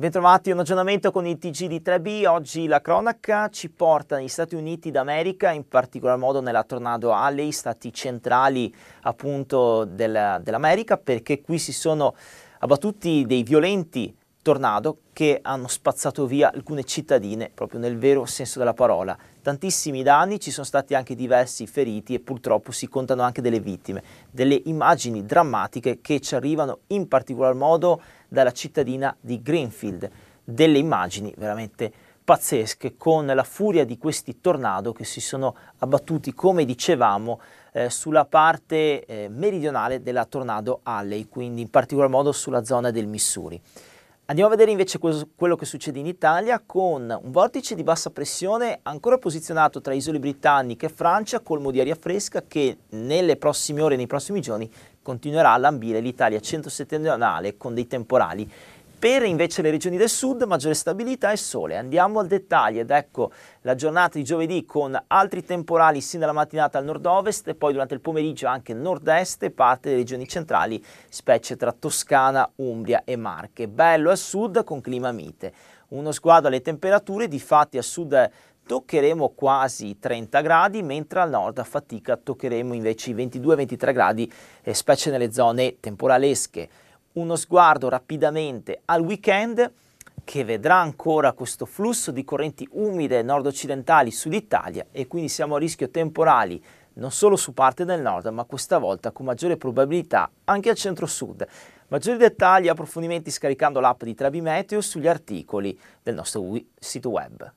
Bentrovati, un aggiornamento con il TG di 3B. Oggi la cronaca ci porta negli Stati Uniti d'America, in particolar modo nella Tornado Alley, stati centrali appunto del, dell'America, perché qui si sono abbattuti dei violenti tornado che hanno spazzato via alcune cittadine, proprio nel vero senso della parola. Tantissimi danni, ci sono stati anche diversi feriti e purtroppo si contano anche delle vittime. Delle immagini drammatiche che ci arrivano in particolar modo dalla cittadina di Greenfield. Delle immagini veramente pazzesche con la furia di questi tornado che si sono abbattuti, come dicevamo, eh, sulla parte eh, meridionale della Tornado Alley, quindi in particolar modo sulla zona del Missouri. Andiamo a vedere invece quello che succede in Italia con un vortice di bassa pressione ancora posizionato tra isole britanniche e Francia, colmo di aria fresca che nelle prossime ore nei prossimi giorni continuerà a lambire l'Italia centro-settentrionale con dei temporali per invece le regioni del sud maggiore stabilità e sole. Andiamo al dettaglio ed ecco la giornata di giovedì con altri temporali sin dalla mattinata al nord-ovest e poi durante il pomeriggio anche nord-est e parte delle regioni centrali, specie tra Toscana, Umbria e Marche. Bello al sud con clima mite. Uno sguardo alle temperature, di fatti a sud toccheremo quasi 30 gradi, mentre al nord a fatica toccheremo invece i 22-23 gradi, eh, specie nelle zone temporalesche uno sguardo rapidamente al weekend che vedrà ancora questo flusso di correnti umide nord-occidentali sud Italia e quindi siamo a rischio temporali non solo su parte del nord ma questa volta con maggiore probabilità anche al centro-sud. Maggiori dettagli e approfondimenti scaricando l'app di Trabi Meteo sugli articoli del nostro sito web.